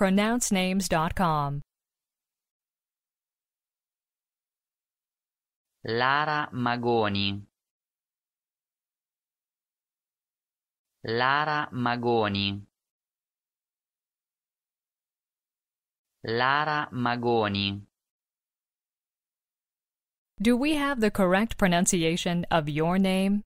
pronouncenames.com. Lara Magoni Lara Magoni Lara Magoni Do we have the correct pronunciation of your name?